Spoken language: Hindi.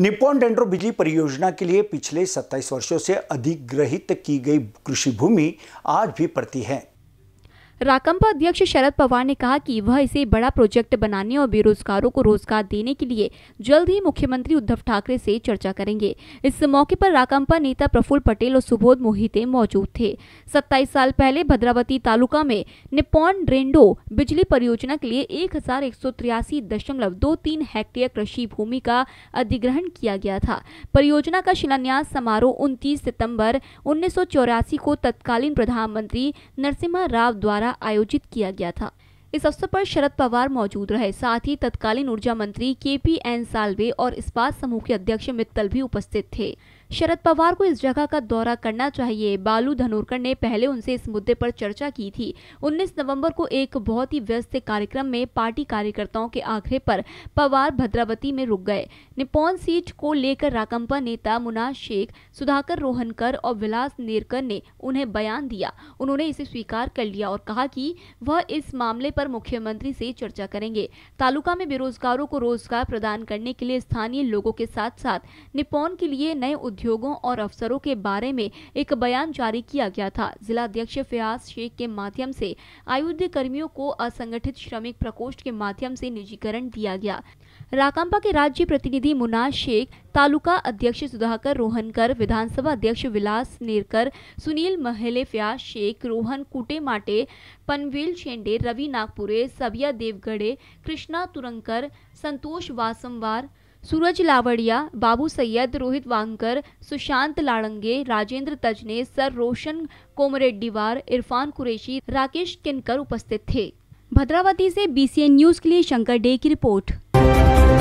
निपोन डेंड्रो बिजली परियोजना के लिए पिछले 27 वर्षों से अधिग्रहित की गई कृषि भूमि आज भी पड़ती है राकंपा अध्यक्ष शरद पवार ने कहा कि वह इसे बड़ा प्रोजेक्ट बनाने और बेरोजगारों को रोजगार देने के लिए जल्द ही मुख्यमंत्री उद्धव ठाकरे से चर्चा करेंगे इस मौके पर राकंपा नेता प्रफुल्ल पटेल और सुबोध मोहिते मौजूद थे सत्ताईस साल पहले भद्रावती तालुका में निपोन ड्रेंडो बिजली परियोजना के लिए एक हेक्टेयर कृषि भूमि का अधिग्रहण किया गया था परियोजना का शिलान्यास समारोह उनतीस सितम्बर उन्नीस को तत्कालीन प्रधानमंत्री नरसिम्हा राव द्वारा द्वारा आयोजित किया गया था इस अवसर पर शरद पवार मौजूद रहे साथ ही तत्कालीन ऊर्जा मंत्री के पी एन सालवे और इस्पात समूह के अध्यक्ष मित्तल भी उपस्थित थे शरद पवार को इस जगह का दौरा करना चाहिए बालू धनोरकर ने पहले उनसे इस मुद्दे पर चर्चा की थी 19 नवंबर को एक बहुत ही व्यस्त कार्यक्रम में पार्टी कार्यकर्ताओं के आखिर पर पवार भद्रावती में रुक गए निपोन सीट को लेकर राकंपा नेता मुनाज शेख सुधाकर रोहनकर और विलास नेरकर ने उन्हें बयान दिया उन्होंने इसे स्वीकार कर लिया और कहा कि वह इस मामले पर मुख्यमंत्री से चर्चा करेंगे तालुका में बेरोजगारों को रोजगार प्रदान करने के लिए स्थानीय लोगों के साथ साथ निपोन के लिए नए उद्योगों और अफसरों के बारे में एक बयान जारी किया गया था जिला अध्यक्ष फयाज शेख के माध्यम से आयुध कर्मियों को असंगठित श्रमिक प्रकोष्ठ के माध्यम से निजीकरण दिया गया राकांपा के राज्य प्रतिनिधि मुनाज शेख तालुका अध्यक्ष सुधाकर रोहनकर विधानसभा अध्यक्ष विलास नेरकर सुनील महले फ्या शेख रोहन कुटे माटे पनवेल शेंडे रवि नागपुरे सबिया देवगढ़े कृष्णा तुरंकर संतोष वासमवार सूरज लावड़िया बाबू सैयद रोहित वांगकर सुशांत लाड़ंगे राजेंद्र तजने सर रोशन कोमरेड्डीवार इरफान कुरेशी राकेश किनकर उपस्थित थे भद्रावती से बीसीएन न्यूज के लिए शंकर डे की रिपोर्ट